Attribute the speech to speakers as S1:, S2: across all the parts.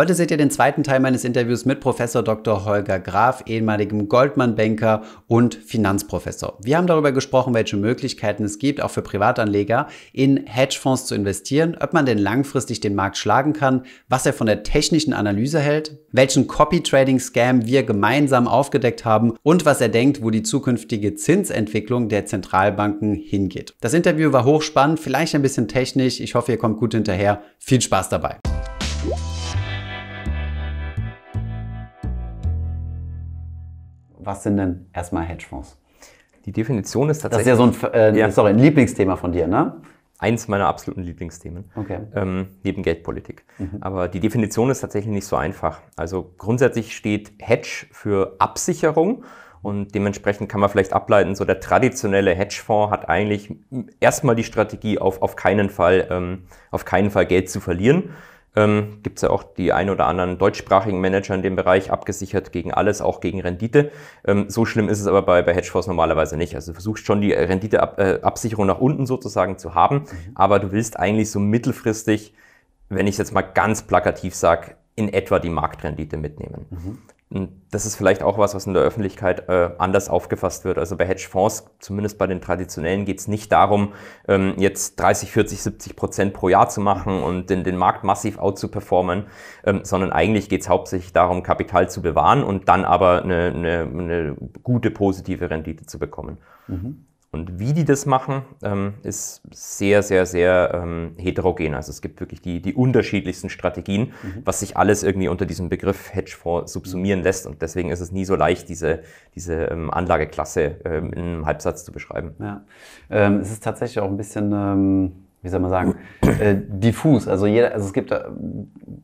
S1: Heute seht ihr den zweiten Teil meines Interviews mit Professor Dr. Holger Graf, ehemaligem Goldman-Banker und Finanzprofessor. Wir haben darüber gesprochen, welche Möglichkeiten es gibt, auch für Privatanleger in Hedgefonds zu investieren, ob man denn langfristig den Markt schlagen kann, was er von der technischen Analyse hält, welchen Copy-Trading-Scam wir gemeinsam aufgedeckt haben und was er denkt, wo die zukünftige Zinsentwicklung der Zentralbanken hingeht. Das Interview war hochspannend, vielleicht ein bisschen technisch. Ich hoffe, ihr kommt gut hinterher. Viel Spaß dabei. was sind denn erstmal Hedgefonds?
S2: Die Definition ist tatsächlich. Das
S1: ist ja so ein, äh, ja. Sorry, ein Lieblingsthema von dir, ne?
S2: Eins meiner absoluten Lieblingsthemen, okay. ähm, neben Geldpolitik. Mhm. Aber die Definition ist tatsächlich nicht so einfach. Also grundsätzlich steht Hedge für Absicherung und dementsprechend kann man vielleicht ableiten, so der traditionelle Hedgefonds hat eigentlich erstmal die Strategie, auf, auf, keinen Fall, ähm, auf keinen Fall Geld zu verlieren, ähm, gibt es ja auch die ein oder anderen deutschsprachigen Manager in dem Bereich, abgesichert gegen alles, auch gegen Rendite. Ähm, so schlimm ist es aber bei, bei Hedgefonds normalerweise nicht. Also du versuchst schon die äh, Renditeabsicherung äh, nach unten sozusagen zu haben, mhm. aber du willst eigentlich so mittelfristig, wenn ich jetzt mal ganz plakativ sage, in etwa die Marktrendite mitnehmen. Mhm. Und das ist vielleicht auch was, was in der Öffentlichkeit äh, anders aufgefasst wird. Also bei Hedgefonds, zumindest bei den traditionellen, geht es nicht darum, ähm, jetzt 30, 40, 70 Prozent pro Jahr zu machen und den, den Markt massiv out zu performen, ähm, sondern eigentlich geht es hauptsächlich darum, Kapital zu bewahren und dann aber eine, eine, eine gute positive Rendite zu bekommen. Mhm. Und wie die das machen, ähm, ist sehr, sehr, sehr ähm, heterogen. Also es gibt wirklich die, die unterschiedlichsten Strategien, mhm. was sich alles irgendwie unter diesem Begriff Hedgefonds subsumieren mhm. lässt. Und deswegen ist es nie so leicht, diese, diese ähm, Anlageklasse ähm, in einem Halbsatz zu beschreiben. Ja.
S1: Ähm, es ist tatsächlich auch ein bisschen Ähm wie soll man sagen, äh, diffus. Also jeder, also es gibt, äh,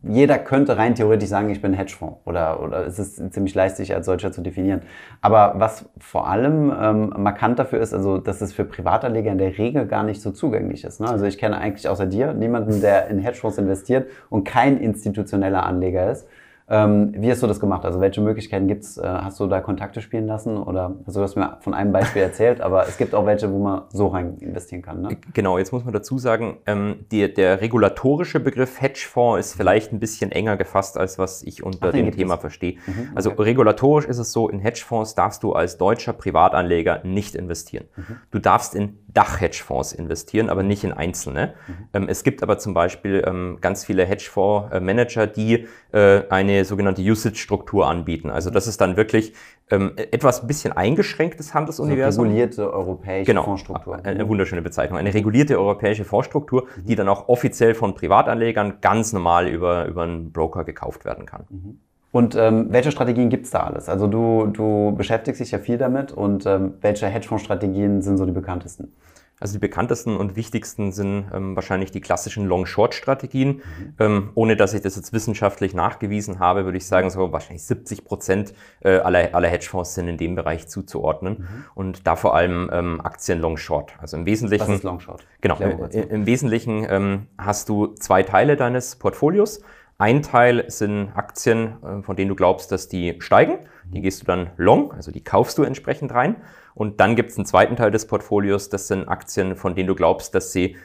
S1: jeder könnte rein theoretisch sagen, ich bin Hedgefonds oder, oder es ist ziemlich leicht, sich als solcher zu definieren. Aber was vor allem ähm, markant dafür ist, also dass es für Privatanleger in der Regel gar nicht so zugänglich ist. Ne? Also ich kenne eigentlich außer dir niemanden, der in Hedgefonds investiert und kein institutioneller Anleger ist. Ähm, wie hast du das gemacht? Also welche Möglichkeiten gibt's? Äh, hast du da Kontakte spielen lassen oder also du hast mir von einem Beispiel erzählt, aber es gibt auch welche, wo man so rein investieren kann. Ne? Genau, jetzt muss man dazu sagen, ähm, die, der regulatorische Begriff Hedgefonds ist vielleicht ein bisschen enger
S2: gefasst, als was ich unter Ach, dem Thema verstehe. Mhm, okay. Also regulatorisch ist es so, in Hedgefonds darfst du als deutscher Privatanleger nicht investieren. Mhm. Du darfst in Dach-Hedgefonds investieren, aber nicht in einzelne. Mhm. Ähm, es gibt aber zum Beispiel ähm, ganz viele Hedgefonds-Manager, äh, die äh, eine sogenannte Usage-Struktur anbieten. Also das ist dann wirklich ähm, e-, etwas ein bisschen eingeschränktes Handelsuniversum. Eine regulierte europäische genau, Fondsstruktur. Eine wunderschöne Bezeichnung. Eine regulierte europäische Fondsstruktur, die dann auch offiziell von Privatanlegern ganz normal über, über einen Broker
S1: gekauft werden kann. Mhm. Und ähm, welche Strategien gibt es da alles? Also du, du beschäftigst dich ja viel damit und ähm, welche Hedgefonds-Strategien sind so die bekanntesten? Also die bekanntesten und wichtigsten
S2: sind ähm, wahrscheinlich die klassischen Long-Short-Strategien. Mhm. Ähm, ohne dass ich das jetzt wissenschaftlich nachgewiesen habe, würde ich sagen, so wahrscheinlich 70 Prozent äh, aller, aller Hedgefonds sind in dem Bereich zuzuordnen. Mhm. Und da vor allem ähm, Aktien Long-Short. Also im Wesentlichen. Was ist Long-Short. Genau. Äh, Im Wesentlichen ähm, hast du zwei Teile deines Portfolios. Ein Teil sind Aktien, äh, von denen du glaubst, dass die steigen. Die mhm. gehst du dann long, also die kaufst du entsprechend rein. Und dann gibt es einen zweiten Teil des Portfolios, das sind Aktien, von denen du glaubst, dass sie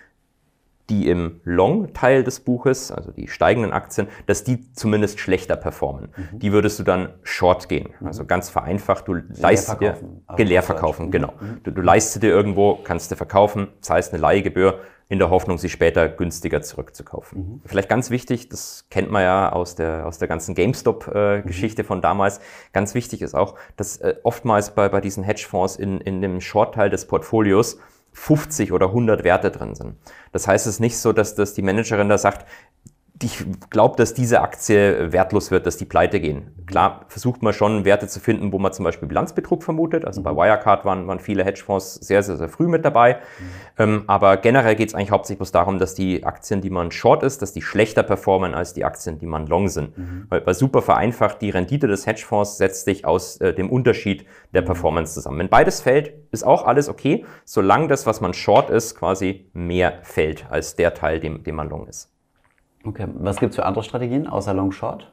S2: die im Long-Teil des Buches, also die steigenden Aktien, dass die zumindest schlechter performen. Mhm. Die würdest du dann short gehen. Mhm. Also ganz vereinfacht, du leistest dir, gelehr also verkaufen, genau. Mhm. Du, du leistest dir irgendwo, kannst du verkaufen, zahlst eine Leihgebühr, in der Hoffnung, sie später günstiger zurückzukaufen. Mhm. Vielleicht ganz wichtig, das kennt man ja aus der, aus der ganzen GameStop-Geschichte äh, mhm. von damals, ganz wichtig ist auch, dass äh, oftmals bei, bei diesen Hedgefonds in, in dem Short-Teil des Portfolios 50 oder 100 Werte drin sind. Das heißt, es ist nicht so, dass das die Managerin da sagt, ich glaube, dass diese Aktie äh, wertlos wird, dass die pleite gehen. Klar versucht man schon Werte zu finden, wo man zum Beispiel Bilanzbetrug vermutet. Also bei mhm. Wirecard waren, waren viele Hedgefonds sehr, sehr, sehr früh mit dabei. Mhm. Ähm, aber generell geht es eigentlich hauptsächlich bloß darum, dass die Aktien, die man short ist, dass die schlechter performen als die Aktien, die man long sind. Mhm. Weil, weil super vereinfacht, die Rendite des Hedgefonds setzt sich aus äh, dem Unterschied der mhm. Performance zusammen. Wenn beides fällt, ist auch alles okay, solange das, was man short ist, quasi mehr fällt als der Teil, dem, dem man long ist. Okay, was gibt es für andere Strategien außer Long Short?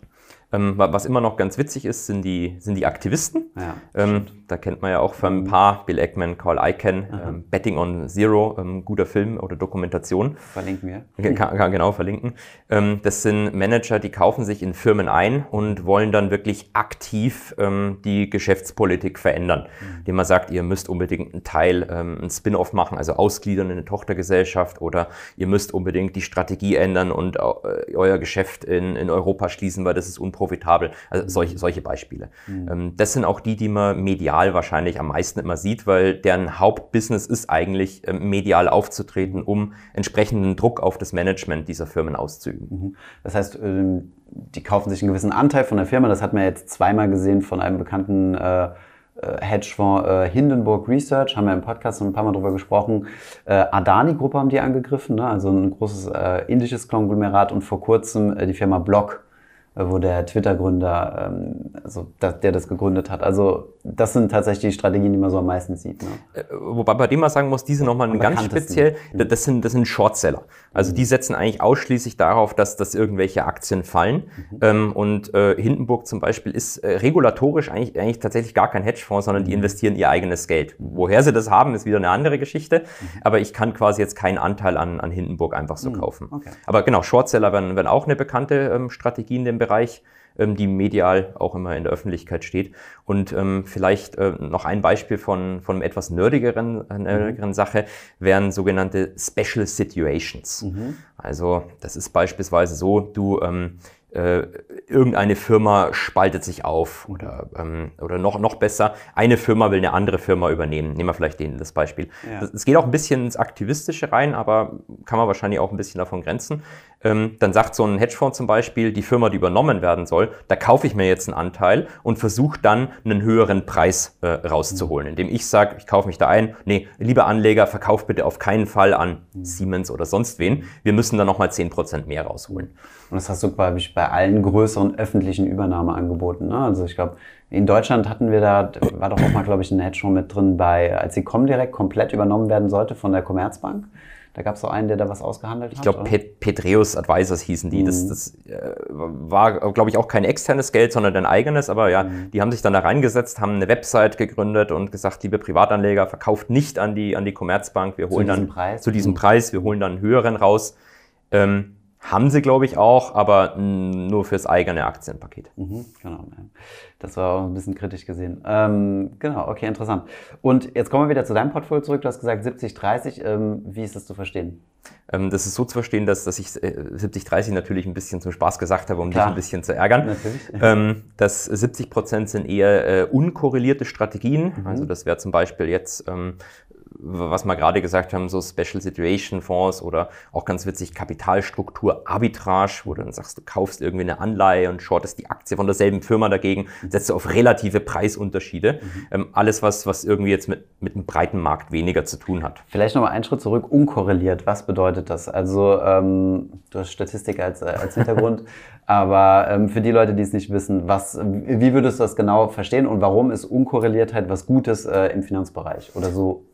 S2: Ähm, was immer noch ganz witzig ist, sind die, sind die Aktivisten. Ja, ähm, da kennt man ja auch von ein paar, Bill Ackman, Carl Icahn, ähm, Betting on Zero, ähm, guter Film oder Dokumentation. Verlinken wir. Kann, kann genau, verlinken. Ähm, das sind Manager, die kaufen sich in Firmen ein und wollen dann wirklich aktiv ähm, die Geschäftspolitik verändern, mhm. indem man sagt, ihr müsst unbedingt einen Teil, ähm, einen Spin-off machen, also ausgliedern in eine Tochtergesellschaft oder ihr müsst unbedingt die Strategie ändern und äh, euer Geschäft in, in Europa schließen, weil das ist unproblematisch profitabel. Also mhm. solche, solche Beispiele. Mhm. Ähm, das sind auch die, die man medial wahrscheinlich am meisten immer sieht, weil deren Hauptbusiness ist eigentlich, äh, medial aufzutreten, um
S1: entsprechenden Druck auf das Management dieser Firmen auszuüben. Mhm. Das heißt, äh, die kaufen sich einen gewissen Anteil von der Firma. Das hat man jetzt zweimal gesehen von einem bekannten äh, äh Hedgefonds äh, Hindenburg Research, haben wir im Podcast schon ein paar Mal drüber gesprochen. Äh, Adani-Gruppe haben die angegriffen, ne? also ein großes äh, indisches Konglomerat und vor kurzem äh, die Firma Block wo der Twitter-Gründer, ähm, also der das gegründet hat. Also das sind tatsächlich die Strategien, die man so am meisten sieht. Ne? Äh, wobei bei dem man sagen muss, diese nochmal ganz speziell, mhm. das sind, das
S2: sind Shortseller. Also mhm. die setzen eigentlich ausschließlich darauf, dass, dass irgendwelche Aktien fallen. Mhm. Ähm, und äh, Hindenburg zum Beispiel ist äh, regulatorisch eigentlich, eigentlich tatsächlich gar kein Hedgefonds, sondern die mhm. investieren ihr eigenes Geld. Woher sie das haben, ist wieder eine andere Geschichte. Mhm. Aber ich kann quasi jetzt keinen Anteil an, an Hindenburg einfach so mhm. kaufen. Okay. Aber genau, Shortseller werden, werden auch eine bekannte ähm, Strategie in dem Bereich. Ähm, die medial auch immer in der Öffentlichkeit steht. Und ähm, vielleicht äh, noch ein Beispiel von, von einem etwas nerdigeren, nerdigeren mhm. Sache wären sogenannte Special Situations. Mhm. Also das ist beispielsweise so, du ähm, äh, irgendeine Firma spaltet sich auf oder, ähm, oder noch, noch besser, eine Firma will eine andere Firma übernehmen. Nehmen wir vielleicht den, das Beispiel. Es ja. geht auch ein bisschen ins Aktivistische rein, aber kann man wahrscheinlich auch ein bisschen davon grenzen ähm, dann sagt so ein Hedgefonds zum Beispiel, die Firma, die übernommen werden soll, da kaufe ich mir jetzt einen Anteil und versuche dann einen höheren Preis äh, rauszuholen, mhm. indem ich sage, ich kaufe mich da ein, nee, lieber Anleger, verkauf bitte auf keinen Fall an Siemens
S1: oder sonst wen, wir müssen da nochmal 10% mehr rausholen. Und das hast du, glaube ich, bei allen größeren öffentlichen Übernahmeangeboten. Ne? Also ich glaube, in Deutschland hatten wir da, war doch auch mal, glaube ich, ein Hedgefonds mit drin bei, als die Comdirect komplett übernommen werden sollte von der Commerzbank. Da gab es so einen, der da was ausgehandelt hat. Ich glaube, Petreus Advisors hießen die. Mhm. Das, das äh, war,
S2: glaube ich, auch kein externes Geld, sondern ein eigenes. Aber ja, mhm. die haben sich dann da reingesetzt, haben eine Website gegründet und gesagt, liebe Privatanleger, verkauft nicht an die, an die Commerzbank. Wir holen zu dann Preis? zu diesem mhm. Preis, wir holen dann einen höheren raus. Ähm, haben sie, glaube ich, auch, aber nur fürs eigene
S1: Aktienpaket. Mhm, genau. Das war auch ein bisschen kritisch gesehen. Ähm, genau, okay, interessant. Und jetzt kommen wir wieder zu deinem Portfolio zurück. Du hast gesagt 70-30. Ähm, wie ist das zu verstehen?
S2: Ähm, das ist so zu verstehen, dass, dass ich 70-30 äh, natürlich ein bisschen zum Spaß gesagt habe, um Klar. dich ein bisschen zu ärgern. Natürlich. Ähm, dass 70 Prozent sind eher äh, unkorrelierte Strategien. Mhm. Also das wäre zum Beispiel jetzt ähm, was wir gerade gesagt haben, so Special Situation Fonds oder auch ganz witzig Kapitalstruktur Arbitrage, wo du dann sagst, du kaufst irgendwie eine Anleihe und shortest die Aktie von derselben Firma dagegen, setzt du auf relative Preisunterschiede. Mhm. Ähm, alles, was,
S1: was irgendwie jetzt mit, mit einem breiten Markt weniger zu tun hat. Vielleicht nochmal einen Schritt zurück, unkorreliert. Was bedeutet das? Also, ähm, du hast Statistik als, äh, als Hintergrund, aber ähm, für die Leute, die es nicht wissen, was, wie würdest du das genau verstehen und warum ist Unkorreliertheit was Gutes äh, im Finanzbereich oder so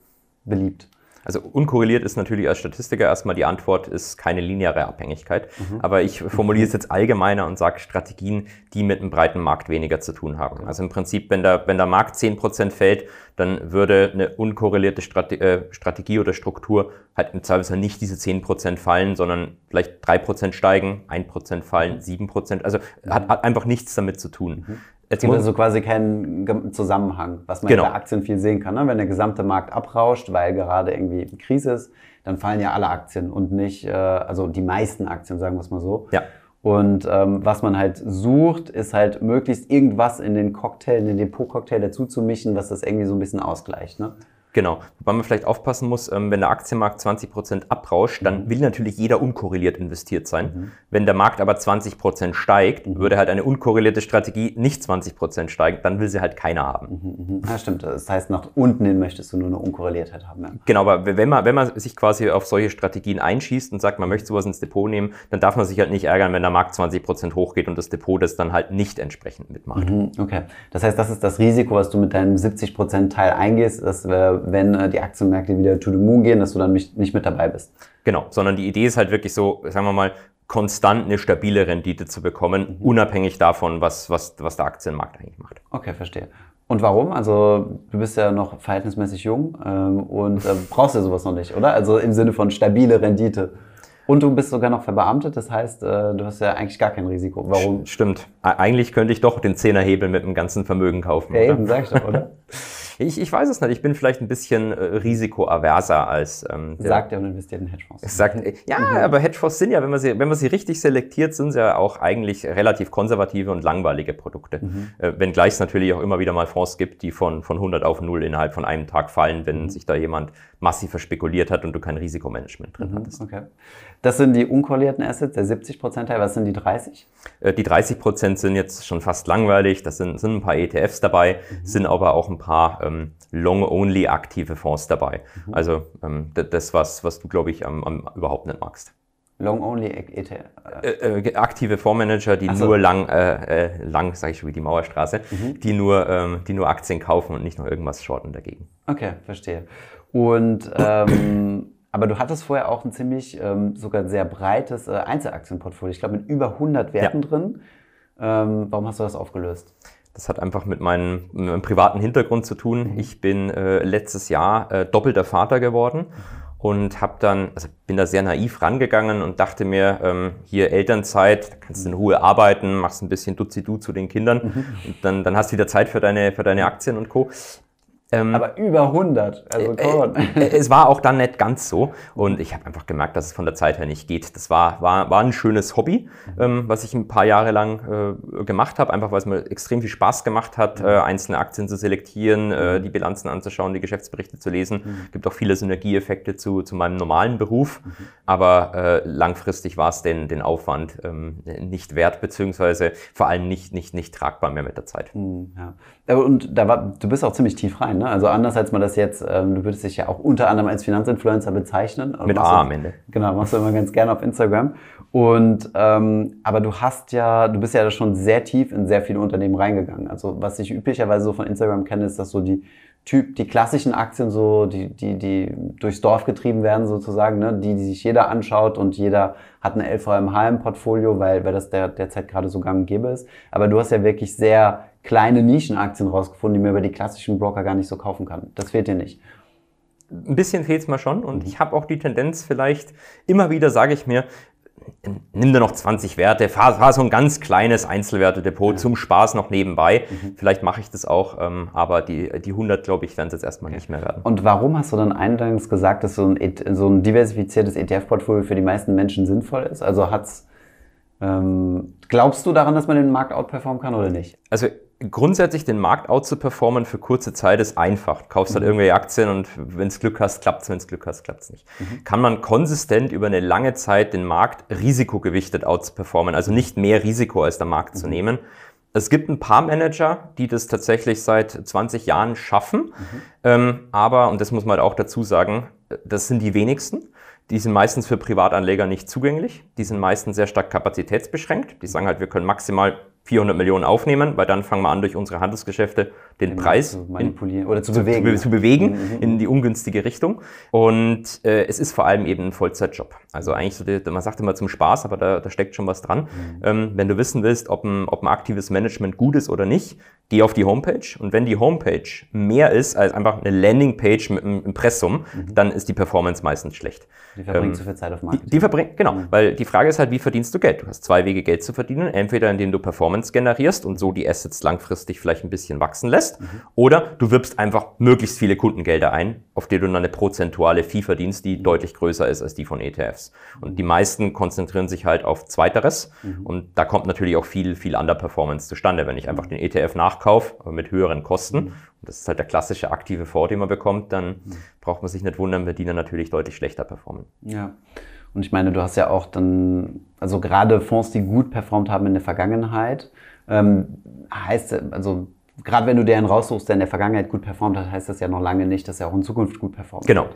S1: beliebt? Also unkorreliert ist natürlich als Statistiker erstmal
S2: die Antwort, ist keine lineare Abhängigkeit. Mhm. Aber ich formuliere es jetzt allgemeiner und sage Strategien, die mit einem breiten Markt weniger zu tun haben. Also im Prinzip, wenn der, wenn der Markt zehn Prozent fällt, dann würde eine unkorrelierte Strate äh, Strategie oder Struktur halt im Zweifelsfall nicht diese zehn Prozent fallen, sondern vielleicht drei Prozent steigen, ein Prozent fallen, sieben Prozent. Also hat,
S1: mhm. hat, einfach nichts damit zu tun. Mhm. Beziehungsweise so quasi keinen Zusammenhang, was man genau. bei Aktien viel sehen kann. Ne? Wenn der gesamte Markt abrauscht, weil gerade irgendwie Krise ist, dann fallen ja alle Aktien und nicht, äh, also die meisten Aktien, sagen wir es mal so. Ja. Und ähm, was man halt sucht, ist halt möglichst irgendwas in den Cocktail, in den Depot-Cocktail dazu zu mischen, was das irgendwie so ein bisschen ausgleicht. Ne? Genau. Wobei man vielleicht aufpassen muss, ähm, wenn der Aktienmarkt 20 abrauscht,
S2: dann mhm. will natürlich jeder unkorreliert investiert sein. Mhm. Wenn der Markt aber 20 steigt, mhm. würde halt eine unkorrelierte Strategie nicht 20 steigen, dann will sie halt keiner haben. Mhm, mhm, mhm, ja, stimmt. Das heißt, nach unten hin möchtest
S1: du nur eine Unkorreliertheit haben. Ja.
S2: Genau, aber wenn man, wenn man sich quasi auf solche Strategien einschießt und sagt, man möchte sowas ins Depot nehmen, dann darf man sich halt nicht ärgern, wenn der Markt 20 hochgeht und das Depot
S1: das dann halt nicht entsprechend mitmacht. Okay. Das heißt, das ist das Risiko, was du mit deinem 70 Teil eingehst, dass wir wenn äh, die Aktienmärkte wieder to the moon gehen, dass du dann nicht, nicht mit dabei bist. Genau,
S2: sondern die Idee ist halt wirklich so, sagen wir mal, konstant eine stabile Rendite zu bekommen, mhm. unabhängig
S1: davon, was, was, was der Aktienmarkt eigentlich macht. Okay, verstehe. Und warum? Also du bist ja noch verhältnismäßig jung ähm, und äh, brauchst ja sowas noch nicht, oder? Also im Sinne von stabile Rendite. Und du bist sogar noch verbeamtet, das heißt, äh, du hast ja eigentlich gar kein Risiko. Warum? Stimmt.
S2: Eigentlich könnte ich doch den Zehnerhebel mit dem ganzen Vermögen kaufen. Ja, oder? eben, sag ich doch, oder?
S1: Ich,
S2: ich weiß es nicht. Ich bin vielleicht ein bisschen äh, risikoaverser als. Ähm, sagt er und investiert in Hedgefonds. Sagt, äh, ja, mhm. aber Hedgefonds sind ja, wenn man, sie, wenn man sie richtig selektiert, sind sie ja auch eigentlich relativ konservative und langweilige Produkte. Mhm. Äh, wenngleich es natürlich auch immer wieder mal Fonds gibt, die von, von 100 auf 0 innerhalb von einem Tag fallen, wenn mhm. sich da jemand massiver spekuliert hat und du kein Risikomanagement drin mhm, hattest. Okay. Das sind die unkorrelierten Assets, der 70%-Teil. Was sind die 30? Äh, die 30 sind jetzt schon fast langweilig. Das sind, sind ein paar ETFs dabei, mhm. sind aber auch ein paar ähm, long-only aktive Fonds dabei. Mhm. Also ähm, das, was, was du, glaube ich, am, am, überhaupt nicht magst.
S1: Long-only ETF?
S2: Äh, äh, äh aktive Fondsmanager, die so. nur lang, äh, äh lang sage ich schon wie die Mauerstraße, mhm. die, nur, ähm, die nur Aktien kaufen und nicht noch irgendwas shorten
S1: dagegen. Okay, verstehe. Und ähm, aber du hattest vorher auch ein ziemlich ähm, sogar sehr breites äh, Einzelaktienportfolio, ich glaube mit über 100 Werten ja. drin. Ähm, warum hast du das aufgelöst?
S2: Das hat einfach mit meinem, mit meinem privaten Hintergrund zu tun. Mhm. Ich bin äh, letztes Jahr äh, doppelter Vater geworden und habe dann, also bin da sehr naiv rangegangen und dachte mir, ähm, hier Elternzeit, da kannst du in Ruhe arbeiten, machst ein bisschen Duzidu zu den Kindern mhm. und dann, dann hast du wieder Zeit für deine, für deine Aktien und Co. Ähm, Aber
S1: über 100, also äh, äh, Es
S2: war auch dann nicht ganz so und ich habe einfach gemerkt, dass es von der Zeit her nicht geht. Das war, war, war ein schönes Hobby, ähm, was ich ein paar Jahre lang äh, gemacht habe, einfach weil es mir extrem viel Spaß gemacht hat, mhm. äh, einzelne Aktien zu selektieren, äh, mhm. die Bilanzen anzuschauen, die Geschäftsberichte zu lesen. Mhm. Es gibt auch viele Synergieeffekte zu, zu meinem normalen Beruf, aber äh, langfristig war es den, den Aufwand ähm, nicht wert, beziehungsweise vor
S1: allem nicht, nicht, nicht tragbar mehr mit der Zeit. Ja. Und da war, du bist auch ziemlich tief rein, ne? Also anders als man das jetzt, ähm, du würdest dich ja auch unter anderem als Finanzinfluencer bezeichnen. Mit A am Ende. Genau, machst du immer ganz gerne auf Instagram. Und ähm, aber du hast ja, du bist ja da schon sehr tief in sehr viele Unternehmen reingegangen. Also was ich üblicherweise so von Instagram kenne, ist, dass so die Typ, die klassischen Aktien so, die, die, die durchs Dorf getrieben werden sozusagen, ne? die, die sich jeder anschaut und jeder hat eine LVMH im Portfolio, weil, weil das der, derzeit gerade so gang und gäbe ist. Aber du hast ja wirklich sehr kleine Nischenaktien rausgefunden, die man über die klassischen Broker gar nicht so kaufen kann. Das fehlt dir nicht. Ein bisschen fehlt es mir schon und mhm. ich habe auch die Tendenz, vielleicht
S2: immer wieder sage ich mir, nimm dir noch 20 Werte, fahr, fahr so ein ganz kleines Einzelwertedepot ja. zum Spaß noch nebenbei. Mhm. Vielleicht mache ich das auch, ähm, aber die, die 100, glaube ich, werden
S1: es jetzt erstmal okay. nicht mehr werden. Und warum hast du dann eingangs gesagt, dass so ein, e so ein diversifiziertes ETF-Portfolio für die meisten Menschen sinnvoll ist? Also hat's, ähm, glaubst du daran, dass man den Markt outperformen kann oder nicht? Also grundsätzlich den Markt out zu performen für kurze Zeit ist einfach.
S2: Du kaufst halt mhm. irgendwelche Aktien und wenn es Glück hast, klappt's, wenn es Glück hast, klappt's nicht. Mhm. Kann man konsistent über eine lange Zeit den Markt risikogewichtet out zu performen, also nicht mehr Risiko als der Markt mhm. zu nehmen. Es gibt ein paar Manager, die das tatsächlich seit 20 Jahren schaffen, mhm. ähm, aber, und das muss man halt auch dazu sagen, äh, das sind die wenigsten. Die sind meistens für Privatanleger nicht zugänglich. Die sind meistens sehr stark kapazitätsbeschränkt. Die sagen halt, wir können maximal 400 Millionen aufnehmen, weil dann fangen wir an, durch unsere Handelsgeschäfte den Eben genau, Preis zu manipulieren in, oder zu bewegen, zu, zu bewegen mhm, mhm. in die ungünstige Richtung. Und äh, es ist vor allem eben ein Vollzeitjob. Also eigentlich, so man sagt immer zum Spaß, aber da, da steckt schon was dran. Mhm. Ähm, wenn du wissen willst, ob ein, ob ein aktives Management gut ist oder nicht, geh auf die Homepage. Und wenn die Homepage mehr ist als einfach eine Landingpage mit einem Impressum, mhm. dann ist die Performance meistens schlecht. Die verbringt ähm, zu viel Zeit auf Marketing. Die, die verbringt, genau. Mhm. Weil die Frage ist halt, wie verdienst du Geld? Du hast zwei Wege, Geld zu verdienen. Entweder indem du Performance generierst und so die Assets langfristig vielleicht ein bisschen wachsen lässt lässt. Mhm. Oder du wirbst einfach möglichst viele Kundengelder ein, auf die du dann eine prozentuale Fee verdienst, die deutlich größer ist als die von ETFs. Und die meisten konzentrieren sich halt auf Zweiteres. Mhm. Und da kommt natürlich auch viel, viel Underperformance zustande, wenn ich einfach den ETF nachkaufe, aber mit höheren Kosten. Und das ist halt der klassische aktive
S1: Fonds, den man bekommt, dann braucht man sich nicht wundern, wenn die dann natürlich deutlich schlechter performen. Ja. Und ich meine, du hast ja auch dann, also gerade Fonds, die gut performt haben in der Vergangenheit, ähm, heißt, also gerade wenn du den raussuchst, der in der Vergangenheit gut performt hat, heißt das ja noch lange nicht, dass er auch in Zukunft gut performt. Genau.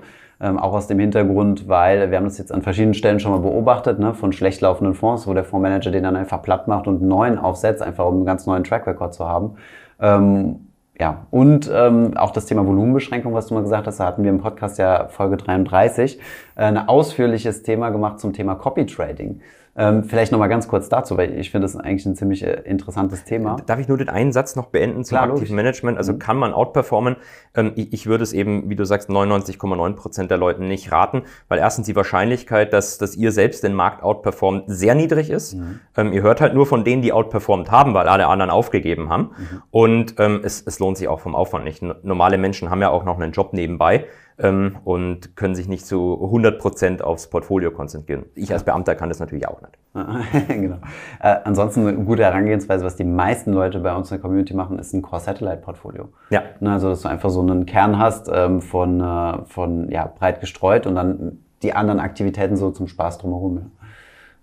S1: Ähm, auch aus dem Hintergrund, weil wir haben das jetzt an verschiedenen Stellen schon mal beobachtet, ne, von schlecht laufenden Fonds, wo der Fondsmanager den dann einfach platt macht und einen neuen aufsetzt, einfach um einen ganz neuen Track Record zu haben. Ähm, ja, und ähm, auch das Thema Volumenbeschränkung, was du mal gesagt hast, da hatten wir im Podcast ja Folge 33 äh, ein ausführliches Thema gemacht zum Thema Copy Trading. Ähm, vielleicht nochmal ganz kurz dazu, weil ich finde, das ist eigentlich ein ziemlich äh, interessantes Thema. Äh, darf ich nur den einen Satz noch beenden zum aktiven Management? Also mhm. kann man outperformen? Ähm,
S2: ich, ich, würde es eben, wie du sagst, 99,9 Prozent der Leuten nicht raten, weil erstens die Wahrscheinlichkeit, dass, dass ihr selbst den Markt outperformt, sehr niedrig ist. Mhm. Ähm, ihr hört halt nur von denen, die outperformt haben, weil alle anderen aufgegeben haben. Mhm. Und ähm, es, es lohnt sich auch vom Aufwand nicht. Normale Menschen haben ja auch noch einen Job nebenbei ähm, und können sich nicht zu 100 Prozent aufs Portfolio konzentrieren. Ich als Beamter kann das natürlich
S1: auch nicht. Ah, genau. Äh, ansonsten eine gute Herangehensweise, was die meisten Leute bei uns in der Community machen, ist ein Core-Satellite-Portfolio. Ja. Ne, also, dass du einfach so einen Kern hast ähm, von, äh, von ja, breit gestreut und dann die anderen Aktivitäten so zum Spaß drumherum. Ja.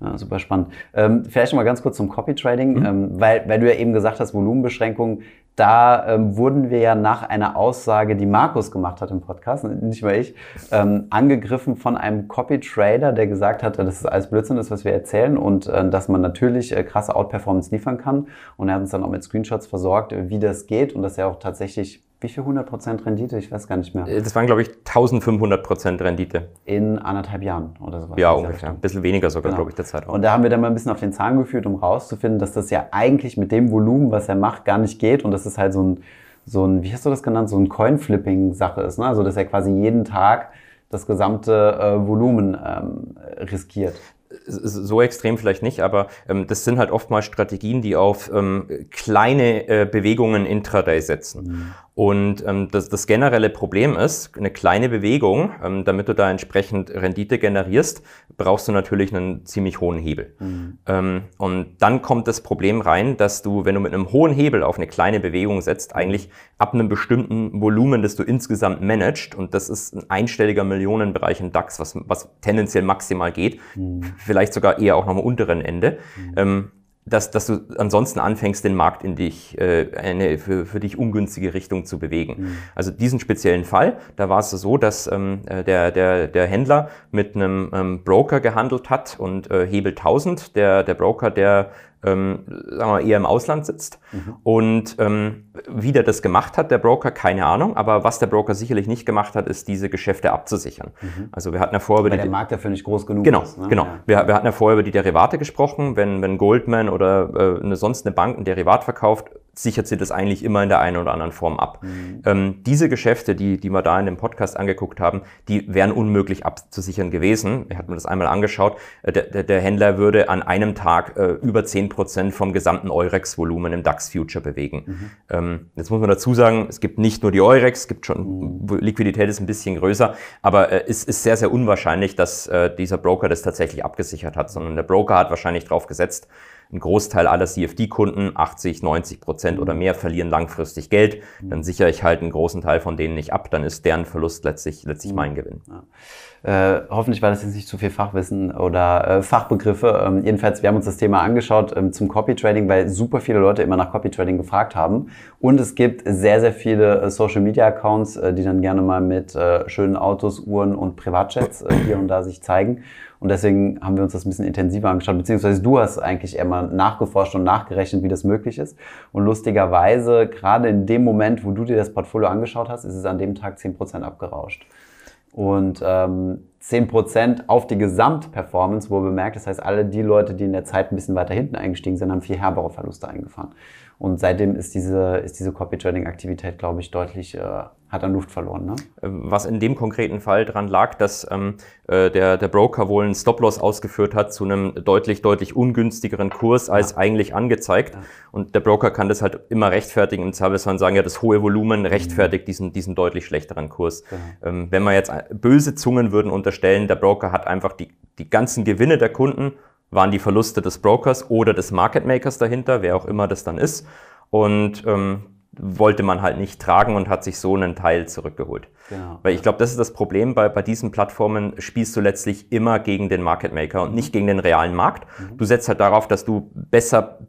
S1: Ja, super spannend. Ähm, vielleicht mal ganz kurz zum Copy Trading, mhm. ähm, weil, weil du ja eben gesagt hast, Volumenbeschränkungen da ähm, wurden wir ja nach einer Aussage, die Markus gemacht hat im Podcast, nicht mal ich, ähm, angegriffen von einem Copy-Trader, der gesagt hat, dass es alles Blödsinn ist, was wir erzählen und äh, dass man natürlich äh, krasse Outperformance liefern kann. Und er hat uns dann auch mit Screenshots versorgt, wie das geht und dass er auch tatsächlich wie viel 100% Rendite? Ich weiß gar nicht mehr. Äh, das waren, glaube ich, 1500% Rendite. In anderthalb Jahren oder sowas. Ja, ungefähr. Ein bisschen weniger sogar, genau. glaube ich, der Zeitraum. Und da haben wir dann mal ein bisschen auf den Zahn geführt, um rauszufinden, dass das ja eigentlich mit dem Volumen, was er macht, gar nicht geht. Und das ist halt so ein, so ein wie hast du das genannt, so ein Coin-Flipping-Sache ist. Ne? Also, dass er quasi jeden Tag das gesamte äh, Volumen ähm,
S2: riskiert so extrem vielleicht nicht, aber ähm, das sind halt oftmals Strategien, die auf ähm, kleine äh, Bewegungen intraday setzen. Mhm. Und ähm, das, das generelle Problem ist, eine kleine Bewegung, ähm, damit du da entsprechend Rendite generierst, brauchst du natürlich einen ziemlich hohen Hebel. Mhm. Ähm, und dann kommt das Problem rein, dass du, wenn du mit einem hohen Hebel auf eine kleine Bewegung setzt, eigentlich ab einem bestimmten Volumen, das du insgesamt managst, und das ist ein einstelliger Millionenbereich im DAX, was, was tendenziell maximal geht, mhm. vielleicht sogar eher auch noch am unteren Ende, mhm. ähm, dass, dass du ansonsten anfängst, den Markt in dich, äh, eine äh, für, für dich ungünstige Richtung zu bewegen. Mhm. Also diesen speziellen Fall, da war es so, dass ähm, äh, der, der, der Händler mit einem ähm, Broker gehandelt hat und äh, Hebel 1000, der, der Broker, der ähm, sagen wir, eher im Ausland sitzt. Mhm. Und ähm, wie der das gemacht hat, der Broker, keine Ahnung. Aber was der Broker sicherlich nicht gemacht hat, ist, diese Geschäfte abzusichern. Mhm. Also wir hatten ja vorher über Weil die... der Markt dafür nicht groß genug genau, ist. Ne? Genau, ja. wir, wir hatten ja vorher über die Derivate gesprochen. Wenn, wenn Goldman oder äh, eine, sonst eine Bank ein Derivat verkauft, sichert sie das eigentlich immer in der einen oder anderen Form ab. Mhm. Ähm, diese Geschäfte, die, die wir da in dem Podcast angeguckt haben, die wären unmöglich abzusichern gewesen. Ich hatte mir das einmal angeschaut. Äh, der, der, der Händler würde an einem Tag äh, über 10% vom gesamten Eurex-Volumen im DAX-Future bewegen. Mhm. Ähm, jetzt muss man dazu sagen, es gibt nicht nur die Eurex, es gibt schon, mhm. Liquidität ist ein bisschen größer, aber äh, es äh, ist, ist sehr, sehr unwahrscheinlich, dass äh, dieser Broker das tatsächlich abgesichert hat, sondern der Broker hat wahrscheinlich drauf gesetzt, ein Großteil aller CFD-Kunden, 80, 90 Prozent oder mehr, verlieren langfristig Geld. Dann sichere ich halt einen großen Teil von denen nicht ab.
S1: Dann ist deren Verlust letztlich, letztlich hm. mein Gewinn. Ja. Äh, hoffentlich war das jetzt nicht zu viel Fachwissen oder äh, Fachbegriffe. Ähm, jedenfalls, wir haben uns das Thema angeschaut ähm, zum Copy Trading, weil super viele Leute immer nach Copy Trading gefragt haben. Und es gibt sehr, sehr viele äh, Social Media Accounts, äh, die dann gerne mal mit äh, schönen Autos, Uhren und Privatjets hier und da sich zeigen. Und deswegen haben wir uns das ein bisschen intensiver angeschaut, beziehungsweise du hast eigentlich eher mal nachgeforscht und nachgerechnet, wie das möglich ist. Und lustigerweise, gerade in dem Moment, wo du dir das Portfolio angeschaut hast, ist es an dem Tag 10% abgerauscht und ähm, 10% auf die Gesamtperformance, wo bemerkt, das heißt, alle die Leute, die in der Zeit ein bisschen weiter hinten eingestiegen sind, haben viel herbere Verluste eingefahren. Und seitdem ist diese, ist diese Copy-Trading-Aktivität, glaube ich, deutlich, äh, hat an Luft
S2: verloren. Ne? Was in dem konkreten Fall dran lag, dass ähm, äh, der, der Broker wohl einen Stop-Loss ausgeführt hat zu einem deutlich, deutlich ungünstigeren Kurs als ja. eigentlich angezeigt. Ja. Und der Broker kann das halt immer rechtfertigen im Service und sagen, ja, das hohe Volumen mhm. rechtfertigt mhm. diesen, diesen deutlich schlechteren Kurs. Genau. Ähm, wenn man jetzt äh, böse Zungen würden unterstellen, der Broker hat einfach die, die ganzen Gewinne der Kunden waren die Verluste des Brokers oder des Market Makers dahinter, wer auch immer das dann ist. Und ähm, wollte man halt nicht tragen und hat sich so einen Teil zurückgeholt. Genau, Weil ich glaube, das ist das Problem, bei, bei diesen Plattformen spielst du letztlich immer gegen den Market Maker und nicht gegen den realen Markt. Mhm. Du setzt halt darauf, dass du besser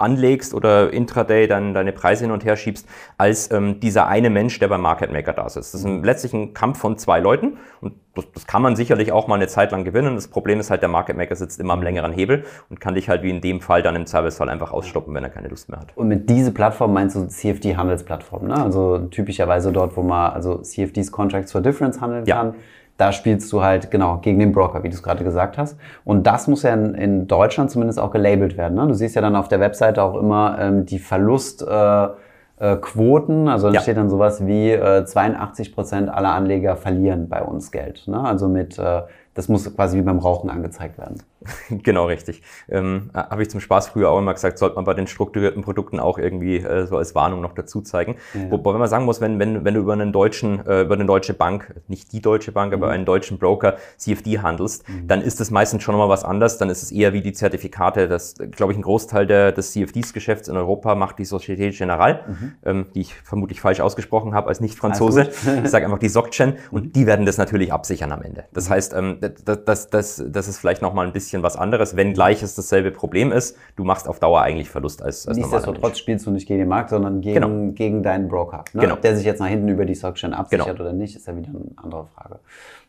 S2: anlegst oder intraday dann deine Preise hin und her schiebst, als ähm, dieser eine Mensch, der beim Market Maker da ist. Das ist ein, mhm. letztlich ein Kampf von zwei Leuten und das, das, kann man sicherlich auch mal eine Zeit lang gewinnen. Das Problem ist halt, der Market Maker sitzt immer am längeren Hebel und kann dich halt wie in dem Fall dann im Zweifelsfall einfach ausstoppen, wenn er keine Lust
S1: mehr hat. Und mit dieser Plattform meinst du CFD-Handelsplattform, ne? Also typischerweise dort, wo man also CFDs Contracts for Difference handeln ja. kann da spielst du halt genau gegen den Broker, wie du es gerade gesagt hast. Und das muss ja in, in Deutschland zumindest auch gelabelt werden. Ne? Du siehst ja dann auf der Webseite auch immer ähm, die Verlustquoten. Äh, äh, also da ja. steht dann sowas wie äh, 82 Prozent aller Anleger verlieren bei uns Geld. Ne? Also mit, äh, das muss quasi wie beim Rauchen angezeigt werden. Genau richtig. Ähm, Habe ich zum Spaß früher auch immer gesagt, sollte man bei den strukturierten
S2: Produkten auch irgendwie äh, so als Warnung noch dazu zeigen. Mhm. Wobei man sagen muss, wenn, wenn, wenn du über einen deutschen, äh, über eine deutsche Bank, nicht die deutsche Bank, mhm. aber einen deutschen Broker CFD handelst, mhm. dann ist das meistens schon mal was anderes. Dann ist es eher wie die Zertifikate. Das, glaube ich, ein Großteil der, des CFDs-Geschäfts in Europa macht die Société Générale, mhm. ähm, die ich vermutlich falsch ausgesprochen habe als Nicht-Franzose. ich sage einfach die SocGen und mhm. die werden das natürlich absichern am Ende. Das mhm. heißt, ähm, das, das, das, das ist vielleicht nochmal ein bisschen bisschen was anderes, wenngleich es dasselbe Problem ist. Du machst auf Dauer eigentlich Verlust als, als Nichtsdestotrotz
S1: spielst du nicht gegen den Markt, sondern gegen, genau. gegen deinen Broker. Ne? Genau. Ob der sich jetzt nach hinten über die Stockchain absichert genau. oder nicht, ist ja wieder eine andere Frage.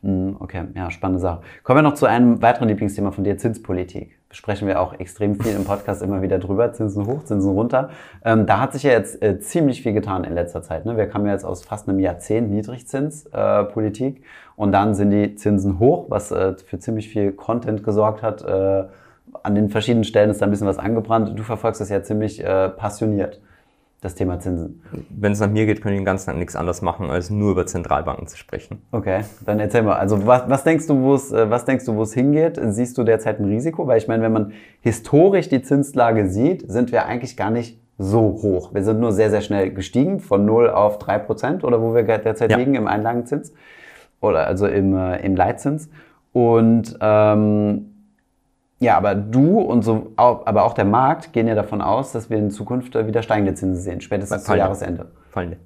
S1: Hm, okay, ja, spannende Sache. Kommen wir noch zu einem weiteren Lieblingsthema von dir, Zinspolitik sprechen wir auch extrem viel im Podcast immer wieder drüber, Zinsen hoch, Zinsen runter. Ähm, da hat sich ja jetzt äh, ziemlich viel getan in letzter Zeit. Ne? Wir kamen ja jetzt aus fast einem Jahrzehnt Niedrigzinspolitik äh, und dann sind die Zinsen hoch, was äh, für ziemlich viel Content gesorgt hat. Äh, an den verschiedenen Stellen ist da ein bisschen was angebrannt. Du verfolgst das ja ziemlich äh, passioniert das Thema Zinsen? Wenn es nach mir geht, können die den ganzen Tag nichts anderes machen, als nur über Zentralbanken zu sprechen. Okay, dann erzähl mal. Also was, was denkst du, wo es, äh, was denkst du, wo es hingeht? Siehst du derzeit ein Risiko? Weil ich meine, wenn man historisch die Zinslage sieht, sind wir eigentlich gar nicht so hoch. Wir sind nur sehr, sehr schnell gestiegen von 0 auf 3 Prozent oder wo wir derzeit ja. liegen im Einlagenzins oder also im, äh, im Leitzins. Und ähm, ja, aber du und so, aber auch der Markt gehen ja davon aus, dass wir in Zukunft äh, wieder steigende Zinsen sehen, spätestens zum Jahresende. Fallende.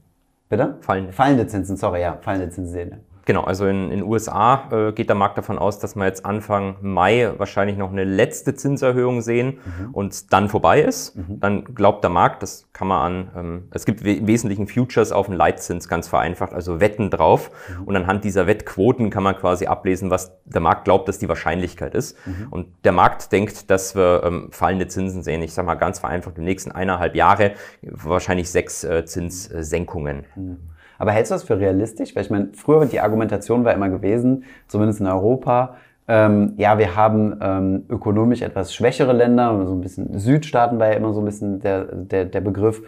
S1: Bitte? Fallende. Fallende Zinsen, sorry, ja, fallende Zinsen
S2: sehen. Genau, also in den USA äh, geht der Markt davon aus, dass wir jetzt Anfang Mai wahrscheinlich noch eine letzte Zinserhöhung sehen mhm. und dann vorbei ist. Mhm. Dann glaubt der Markt, das kann man an, ähm, es gibt im Wesentlichen Futures auf den Leitzins ganz vereinfacht, also Wetten drauf. Mhm. Und anhand dieser Wettquoten kann man quasi ablesen, was der Markt glaubt, dass die Wahrscheinlichkeit ist. Mhm. Und der Markt denkt, dass wir ähm, fallende Zinsen sehen. Ich sage mal ganz vereinfacht, im nächsten eineinhalb
S1: Jahre wahrscheinlich sechs äh, Zinssenkungen. Mhm. Aber hältst du das für realistisch? Weil ich meine, früher die Argumentation war immer gewesen, zumindest in Europa, ähm, ja, wir haben ähm, ökonomisch etwas schwächere Länder, so ein bisschen Südstaaten war ja immer so ein bisschen der, der, der Begriff.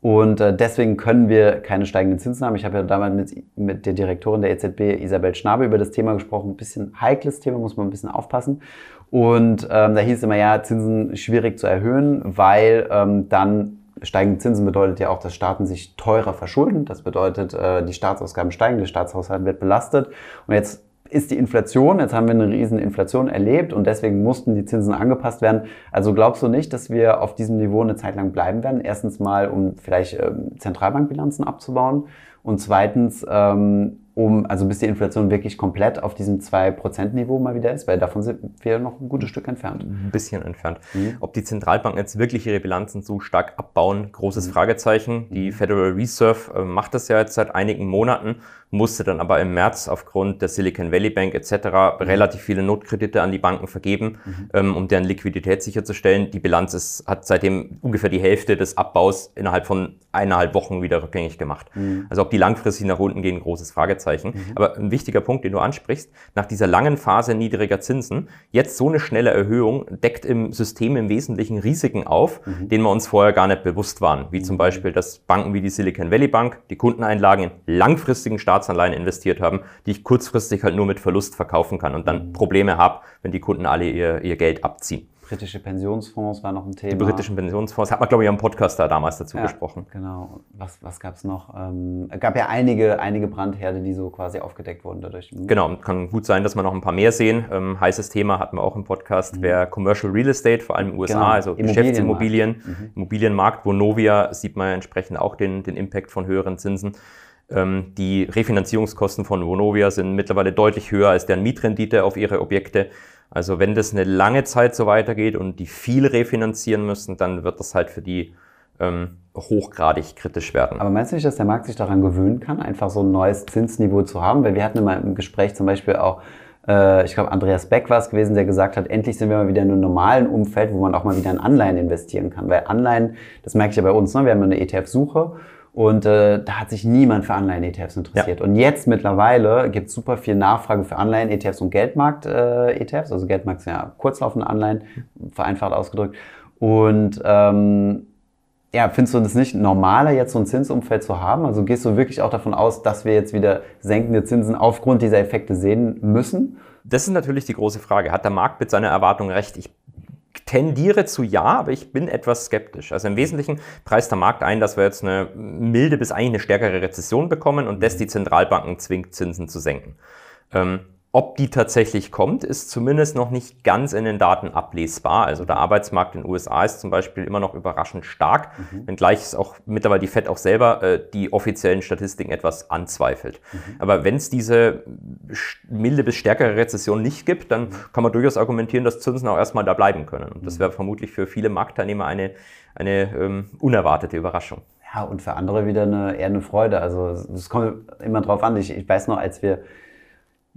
S1: Und äh, deswegen können wir keine steigenden Zinsen haben. Ich habe ja damals mit, mit der Direktorin der EZB, Isabel Schnabel, über das Thema gesprochen. Ein bisschen heikles Thema, muss man ein bisschen aufpassen. Und ähm, da hieß immer, ja, Zinsen schwierig zu erhöhen, weil ähm, dann steigende Zinsen bedeutet ja auch, dass Staaten sich teurer verschulden. Das bedeutet, äh, die Staatsausgaben steigen, der Staatshaushalt wird belastet. Und jetzt ist die Inflation, jetzt haben wir eine riesen Inflation erlebt und deswegen mussten die Zinsen angepasst werden. Also glaubst du nicht, dass wir auf diesem Niveau eine Zeit lang bleiben werden? Erstens mal, um vielleicht ähm, Zentralbankbilanzen abzubauen und zweitens, ähm, um, also bis die Inflation wirklich komplett auf diesem 2%-Niveau mal wieder ist, weil davon sind wir noch ein gutes Stück entfernt. Ein bisschen entfernt. Mhm. Ob die Zentralbanken jetzt wirklich ihre Bilanzen so stark
S2: abbauen, großes mhm. Fragezeichen. Die mhm. Federal Reserve äh, macht das ja jetzt seit einigen Monaten musste dann aber im März aufgrund der Silicon Valley Bank etc. Mhm. relativ viele Notkredite an die Banken vergeben, mhm. ähm, um deren Liquidität sicherzustellen. Die Bilanz ist, hat seitdem ungefähr die Hälfte des Abbaus innerhalb von eineinhalb Wochen wieder rückgängig gemacht. Mhm. Also ob die langfristig nach unten gehen, großes Fragezeichen. Mhm. Aber ein wichtiger Punkt, den du ansprichst, nach dieser langen Phase niedriger Zinsen, jetzt so eine schnelle Erhöhung deckt im System im Wesentlichen Risiken auf, mhm. denen wir uns vorher gar nicht bewusst waren. Wie mhm. zum Beispiel, dass Banken wie die Silicon Valley Bank die Kundeneinlagen in langfristigen Staats Staatsanleihen investiert haben, die ich kurzfristig halt nur mit Verlust verkaufen kann und dann mhm. Probleme habe, wenn die Kunden alle ihr, ihr Geld abziehen.
S1: Britische Pensionsfonds war noch ein Thema. Die britischen
S2: Pensionsfonds, hat man, glaube ich, am Podcast da damals dazu ja, gesprochen.
S1: Genau. Was, was gab es noch? Ähm, es gab ja einige, einige Brandherde, die so quasi aufgedeckt wurden dadurch. Mhm. Genau,
S2: kann gut sein, dass wir noch ein paar mehr sehen. Ähm, heißes Thema hatten wir auch im Podcast, mhm. wäre Commercial Real Estate, vor allem in den USA, genau. also Geschäftsimmobilien, mhm. Immobilienmarkt, wo Novia sieht man ja entsprechend auch den, den Impact von höheren Zinsen. Ähm, die Refinanzierungskosten von Vonovia sind mittlerweile deutlich höher als deren Mietrendite auf ihre Objekte. Also wenn das eine lange Zeit so weitergeht und die viel refinanzieren müssen, dann wird das halt für die
S1: ähm, hochgradig kritisch werden. Aber meinst du nicht, dass der Markt sich daran gewöhnen kann, einfach so ein neues Zinsniveau zu haben? Weil wir hatten immer im Gespräch zum Beispiel auch, äh, ich glaube, Andreas Beck war es gewesen, der gesagt hat, endlich sind wir mal wieder in einem normalen Umfeld, wo man auch mal wieder in Anleihen investieren kann. Weil Anleihen, das merke ich ja bei uns, ne? wir haben eine ETF-Suche und äh, da hat sich niemand für Anleihen-ETFs interessiert. Ja. Und jetzt mittlerweile gibt es super viel Nachfrage für Anleihen-ETFs und Geldmarkt-ETFs. also Geldmarkt sind ja kurzlaufende Anleihen, vereinfacht ausgedrückt. Und ähm, ja, findest du das nicht normaler, jetzt so ein Zinsumfeld zu haben? Also gehst du wirklich auch davon aus, dass wir jetzt wieder senkende Zinsen aufgrund dieser Effekte sehen müssen? Das ist natürlich die große Frage. Hat der Markt mit
S2: seiner Erwartung recht? Ich tendiere zu ja, aber ich bin etwas skeptisch. Also im Wesentlichen preist der Markt ein, dass wir jetzt eine milde bis eigentlich eine stärkere Rezession bekommen und das die Zentralbanken zwingt, Zinsen zu senken. Ähm, ob die tatsächlich kommt, ist zumindest noch nicht ganz in den Daten ablesbar. Also der Arbeitsmarkt in den USA ist zum Beispiel immer noch überraschend stark, mhm. wenngleich es auch mittlerweile die FED auch selber äh, die offiziellen Statistiken etwas anzweifelt. Mhm. Aber wenn es diese äh, milde bis stärkere Rezession nicht gibt, dann mhm. kann man durchaus argumentieren, dass Zinsen auch erstmal da bleiben können. Und das mhm. wäre vermutlich für viele Marktteilnehmer eine, eine ähm,
S1: unerwartete Überraschung. Ja, und für andere wieder eine, eher eine Freude. Also es kommt immer drauf an. Ich, ich weiß noch, als wir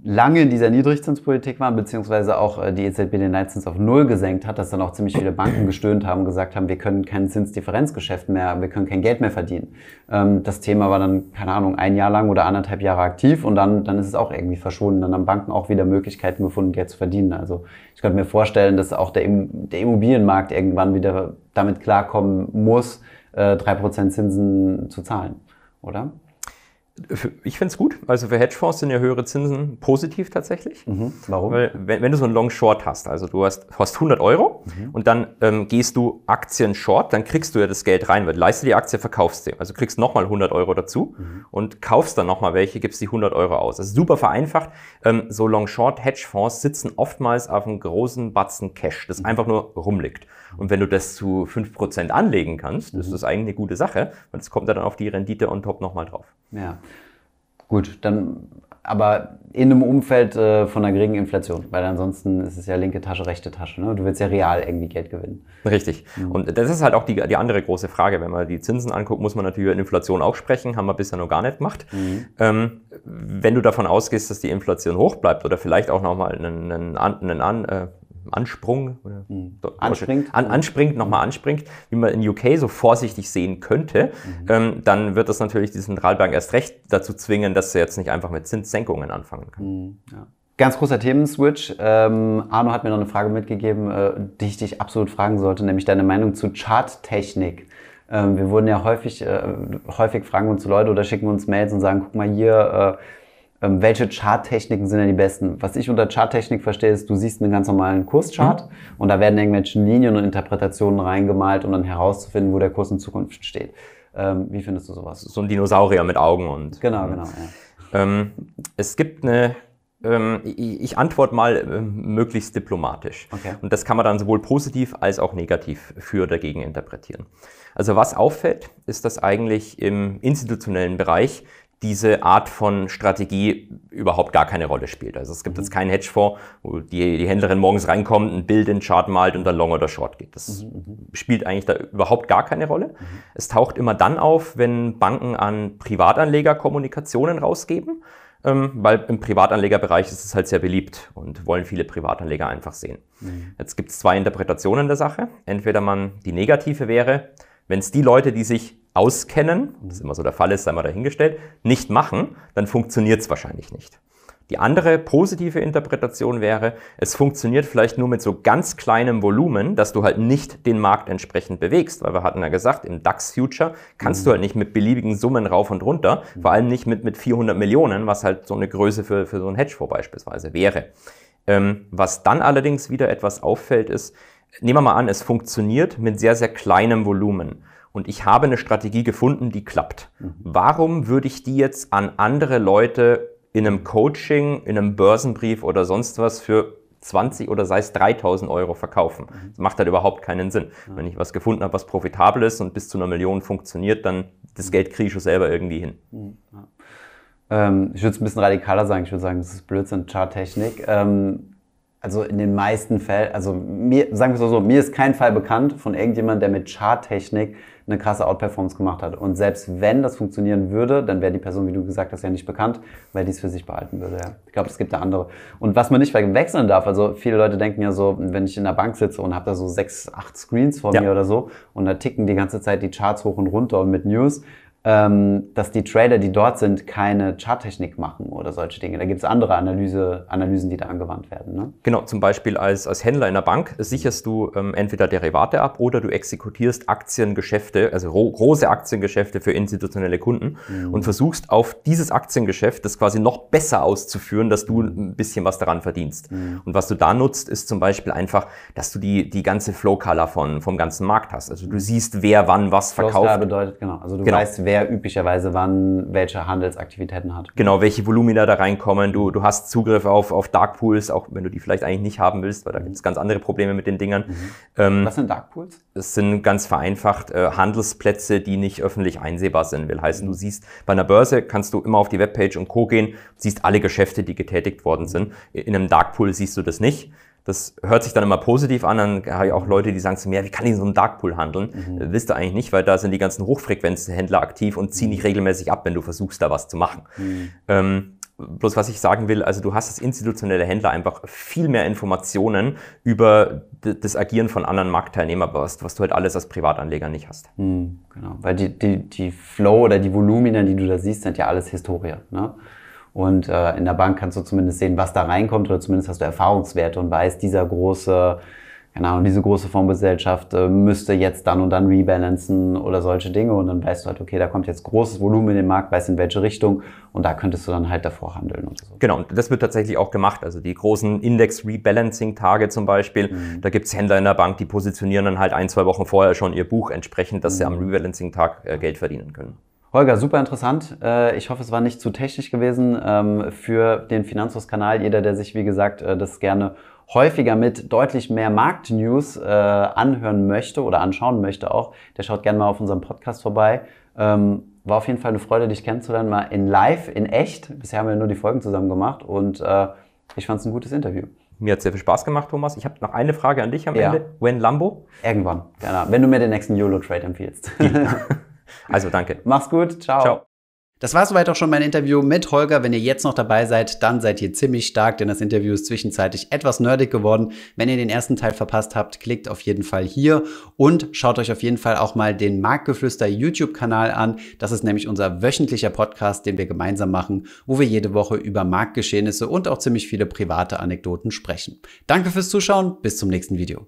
S1: lange in dieser Niedrigzinspolitik waren, beziehungsweise auch äh, die EZB den Leitzins auf Null gesenkt hat, dass dann auch ziemlich viele Banken gestöhnt haben und gesagt haben, wir können kein Zinsdifferenzgeschäft mehr, wir können kein Geld mehr verdienen. Ähm, das Thema war dann, keine Ahnung, ein Jahr lang oder anderthalb Jahre aktiv und dann, dann ist es auch irgendwie verschwunden. Dann haben Banken auch wieder Möglichkeiten gefunden, Geld zu verdienen. Also ich könnte mir vorstellen, dass auch der, Immobilienmarkt irgendwann wieder damit klarkommen muss, äh, drei Prozent Zinsen zu zahlen, oder? Ich finde es gut.
S2: Also für Hedgefonds sind ja höhere Zinsen positiv tatsächlich. Mhm. Warum? Weil, wenn, wenn, du so einen Long-Short hast, also du hast, hast 100 Euro mhm. und dann ähm, gehst du Aktien short, dann kriegst du ja das Geld rein, weil du leistest die Aktie, verkaufst sie. Also kriegst nochmal 100 Euro dazu mhm. und kaufst dann nochmal welche, gibst die 100 Euro aus. Das ist super vereinfacht. Ähm, so Long-Short-Hedgefonds sitzen oftmals auf einem großen Batzen Cash, das mhm. einfach nur rumliegt. Und wenn du das zu 5% anlegen kannst, ist mhm.
S1: das eigentlich eine gute Sache, weil es kommt dann auf die Rendite on top nochmal drauf. Ja. Gut, dann aber in einem Umfeld äh, von einer geringen Inflation, weil ansonsten ist es ja linke Tasche, rechte Tasche. Ne? Du willst ja real irgendwie Geld gewinnen. Richtig. Mhm. Und das ist halt auch die, die andere große Frage.
S2: Wenn man die Zinsen anguckt, muss man natürlich über Inflation auch sprechen, haben wir bisher noch gar nicht gemacht. Mhm. Ähm, wenn du davon ausgehst, dass die Inflation hoch bleibt oder vielleicht auch nochmal einen, einen, einen, einen äh, Ansprung oder mhm. anspringt, an, anspringt nochmal anspringt, wie man in UK so vorsichtig sehen könnte, mhm. ähm, dann wird das natürlich die Zentralbank erst recht dazu zwingen, dass sie jetzt nicht
S1: einfach mit Zinssenkungen anfangen kann. Mhm. Ja. Ganz großer Themenswitch. Ähm, Arno hat mir noch eine Frage mitgegeben, äh, die ich dich absolut fragen sollte, nämlich deine Meinung zu Charttechnik. Ähm, wir wurden ja häufig, äh, häufig fragen uns Leute oder schicken uns Mails und sagen, guck mal hier, äh, ähm, welche Charttechniken sind denn die besten? Was ich unter Charttechnik verstehe, ist, du siehst einen ganz normalen Kurschart mhm. und da werden irgendwelche Linien und Interpretationen reingemalt, um dann herauszufinden, wo der Kurs in Zukunft steht. Ähm, wie findest du sowas? So ein Dinosaurier mit Augen und. Genau, hm. genau. Ja.
S2: Ähm, es gibt eine ähm, ich antworte mal äh, möglichst diplomatisch. Okay. Und das kann man dann sowohl positiv als auch negativ für oder gegen interpretieren. Also was auffällt, ist, dass eigentlich im institutionellen Bereich diese Art von Strategie überhaupt gar keine Rolle spielt. Also es gibt mhm. jetzt keinen Hedgefonds, wo die, die, Händlerin morgens reinkommt, ein Bild in den Chart malt und dann Long oder Short geht. Das mhm. mhm. spielt eigentlich da überhaupt gar keine Rolle. Mhm. Es taucht immer dann auf, wenn Banken an Privatanleger Kommunikationen rausgeben, ähm, weil im Privatanlegerbereich ist es halt sehr beliebt und wollen viele Privatanleger einfach sehen. Mhm. Jetzt gibt es zwei Interpretationen der Sache. Entweder man die negative wäre, wenn es die Leute, die sich auskennen, das ist immer so der Fall ist, sei mal dahingestellt, nicht machen, dann funktioniert es wahrscheinlich nicht. Die andere positive Interpretation wäre, es funktioniert vielleicht nur mit so ganz kleinem Volumen, dass du halt nicht den Markt entsprechend bewegst, weil wir hatten ja gesagt, im DAX Future kannst mhm. du halt nicht mit beliebigen Summen rauf und runter, mhm. vor allem nicht mit, mit 400 Millionen, was halt so eine Größe für, für so einen Hedgefonds beispielsweise wäre. Ähm, was dann allerdings wieder etwas auffällt ist, nehmen wir mal an, es funktioniert mit sehr, sehr kleinem Volumen und ich habe eine Strategie gefunden, die klappt. Mhm. Warum würde ich die jetzt an andere Leute in einem Coaching, in einem Börsenbrief oder sonst was für 20 oder sei es 3000 Euro verkaufen. Mhm. Das macht halt überhaupt keinen Sinn. Wenn ich was gefunden habe, was profitabel ist und bis zu einer
S1: Million funktioniert, dann das mhm. Geld kriege ich schon selber irgendwie hin. Ja. Ähm, ich würde es ein bisschen radikaler sagen. Ich würde sagen, das ist Blödsinn, Charttechnik. Ähm, also in den meisten Fällen, also mir, sagen wir es mal so, mir ist kein Fall bekannt von irgendjemand, der mit Charttechnik eine krasse Outperformance gemacht hat. Und selbst wenn das funktionieren würde, dann wäre die Person, wie du gesagt hast, ja nicht bekannt, weil die es für sich behalten würde. Ja. Ich glaube, es gibt da andere. Und was man nicht wechseln darf, also viele Leute denken ja so, wenn ich in der Bank sitze und habe da so sechs, acht Screens vor ja. mir oder so und da ticken die ganze Zeit die Charts hoch und runter und mit News, ähm, dass die Trader, die dort sind, keine Charttechnik machen oder solche Dinge. Da gibt es andere Analyse, Analysen, die da angewandt werden. Ne? Genau, zum Beispiel als, als
S2: Händler in der Bank sicherst du ähm, entweder Derivate ab oder du exekutierst Aktiengeschäfte, also große Aktiengeschäfte für institutionelle Kunden mhm. und versuchst auf dieses Aktiengeschäft das quasi noch besser auszuführen, dass du mhm. ein bisschen was daran verdienst. Mhm. Und was du da nutzt, ist zum Beispiel einfach, dass du die, die ganze Flow-Color von, vom ganzen Markt hast. Also du mhm. siehst, wer wann was verkauft. Flow-Color bedeutet, genau, also du genau. weißt, wer wer üblicherweise wann welche Handelsaktivitäten hat. Genau, welche Volumina da reinkommen. Du, du hast Zugriff auf, auf Darkpools, auch wenn du die vielleicht eigentlich nicht haben willst, weil da mhm. gibt es ganz andere Probleme mit den Dingern. Mhm. Ähm, Was sind Darkpools? Es sind ganz vereinfacht äh, Handelsplätze, die nicht öffentlich einsehbar sind. Will heißen, du mhm. siehst, bei einer Börse kannst du immer auf die Webpage und Co. gehen, siehst alle Geschäfte, die getätigt worden mhm. sind. In einem Darkpool siehst du das nicht. Das hört sich dann immer positiv an. Dann habe ich auch Leute, die sagen zu mir, wie kann ich in so einem Darkpool handeln? Mhm. Äh, Willst du eigentlich nicht, weil da sind die ganzen Hochfrequenzhändler aktiv und ziehen dich mhm. regelmäßig ab, wenn du versuchst, da was zu machen. Mhm. Ähm, bloß was ich sagen will, also du hast als institutionelle Händler einfach viel mehr Informationen über das Agieren von anderen Marktteilnehmern, was, was du halt alles als Privatanleger nicht hast. Hm,
S1: genau, weil die, die, die Flow oder die Volumina, die du da siehst, sind ja alles Historie. Ne? Und äh, in der Bank kannst du zumindest sehen, was da reinkommt oder zumindest hast du Erfahrungswerte und weißt, dieser große, keine Ahnung, diese große Fondsgesellschaft äh, müsste jetzt dann und dann rebalancen oder solche Dinge. Und dann weißt du halt, okay, da kommt jetzt großes Volumen in den Markt, weißt in welche Richtung und da könntest du dann halt davor handeln. Und so. Genau, und das wird tatsächlich auch gemacht. Also die großen Index-Rebalancing-Tage zum Beispiel,
S2: mhm. da gibt's Händler in der Bank, die positionieren dann halt ein, zwei Wochen vorher schon ihr Buch entsprechend, dass mhm. sie am Rebalancing-Tag äh, Geld verdienen können.
S1: Holger, super interessant. Äh, ich hoffe, es war nicht zu technisch gewesen ähm, für den Finanzhaus-Kanal. Jeder, der sich, wie gesagt, äh, das gerne häufiger mit deutlich mehr Marktnews äh, anhören möchte oder anschauen möchte auch, der schaut gerne mal auf unserem Podcast vorbei. Ähm, war auf jeden Fall eine Freude, dich kennenzulernen, mal in live, in echt. Bisher haben wir nur die Folgen zusammen gemacht und ich fand es ein gutes Interview. Mir hat sehr viel Spaß gemacht, Thomas. Ich habe noch eine Frage an dich am ja. Ende. When Lambo? Irgendwann, genau. Wenn du mir den nächsten YOLO-Trade empfiehlst. Also danke. Mach's gut. Ciao. Ciao. Das war soweit auch schon mein Interview mit Holger. Wenn ihr jetzt noch dabei seid, dann seid ihr ziemlich stark, denn das Interview ist zwischenzeitlich etwas nerdig geworden. Wenn ihr den ersten Teil verpasst habt, klickt auf jeden Fall hier und schaut euch auf jeden Fall auch mal den Marktgeflüster YouTube-Kanal an. Das ist nämlich unser wöchentlicher Podcast, den wir gemeinsam machen, wo wir jede Woche über Marktgeschehnisse und auch ziemlich viele private Anekdoten sprechen. Danke fürs Zuschauen, bis zum nächsten Video.